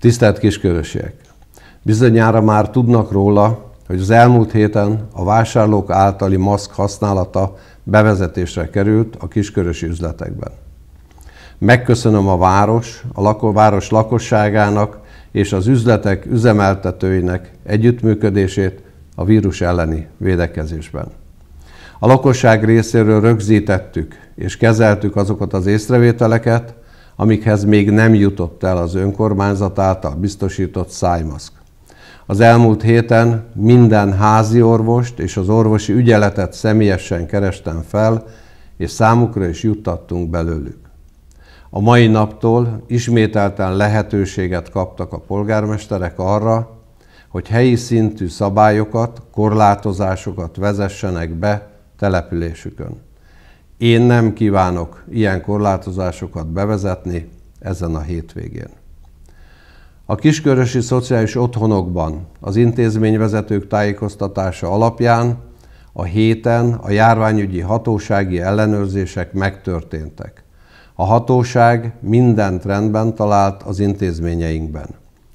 Tisztelt kiskörösiek! Bizonyára már tudnak róla, hogy az elmúlt héten a vásárlók általi maszk használata bevezetésre került a kiskörösi üzletekben. Megköszönöm a város, a lako, város lakosságának és az üzletek üzemeltetőinek együttműködését a vírus elleni védekezésben. A lakosság részéről rögzítettük és kezeltük azokat az észrevételeket, amikhez még nem jutott el az önkormányzat által biztosított szájmaszk. Az elmúlt héten minden házi orvost és az orvosi ügyeletet személyesen kerestem fel, és számukra is juttattunk belőlük. A mai naptól ismételten lehetőséget kaptak a polgármesterek arra, hogy helyi szintű szabályokat, korlátozásokat vezessenek be településükön. Én nem kívánok ilyen korlátozásokat bevezetni ezen a hétvégén. A kiskörösi szociális otthonokban az intézményvezetők tájékoztatása alapján a héten a járványügyi hatósági ellenőrzések megtörténtek. A hatóság mindent rendben talált az intézményeinkben.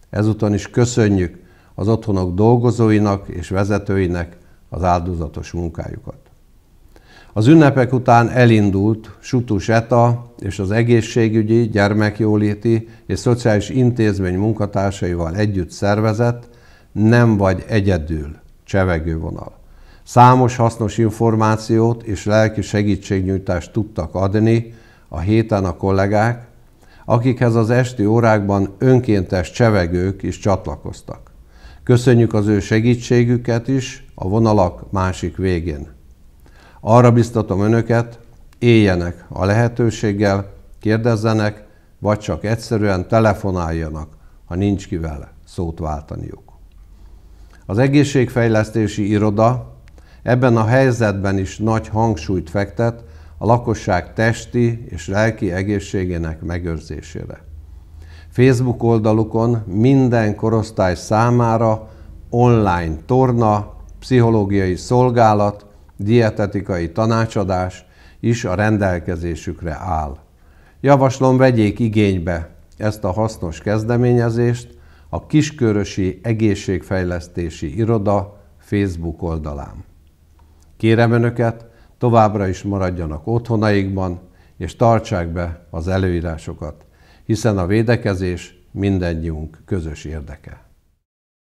Ezúton is köszönjük az otthonok dolgozóinak és vezetőinek az áldozatos munkájukat. Az ünnepek után elindult Sutus Eta és az egészségügyi, gyermekjóléti és szociális intézmény munkatársaival együtt szervezett Nem vagy egyedül csevegővonal. Számos hasznos információt és lelki segítségnyújtást tudtak adni a héten a kollégák, akikhez az esti órákban önkéntes csevegők is csatlakoztak. Köszönjük az ő segítségüket is a vonalak másik végén. Arra biztatom önöket, éljenek a lehetőséggel, kérdezzenek, vagy csak egyszerűen telefonáljanak, ha nincs kivel szót váltaniuk. Az egészségfejlesztési iroda ebben a helyzetben is nagy hangsúlyt fektet a lakosság testi és lelki egészségének megőrzésére. Facebook oldalukon minden korosztály számára online torna, pszichológiai szolgálat, dietetikai tanácsadás is a rendelkezésükre áll. Javaslom, vegyék igénybe ezt a hasznos kezdeményezést a Kiskörösi Egészségfejlesztési Iroda Facebook oldalán. Kérem Önöket, továbbra is maradjanak otthonaikban, és tartsák be az előírásokat, hiszen a védekezés mindannyiunk közös érdeke.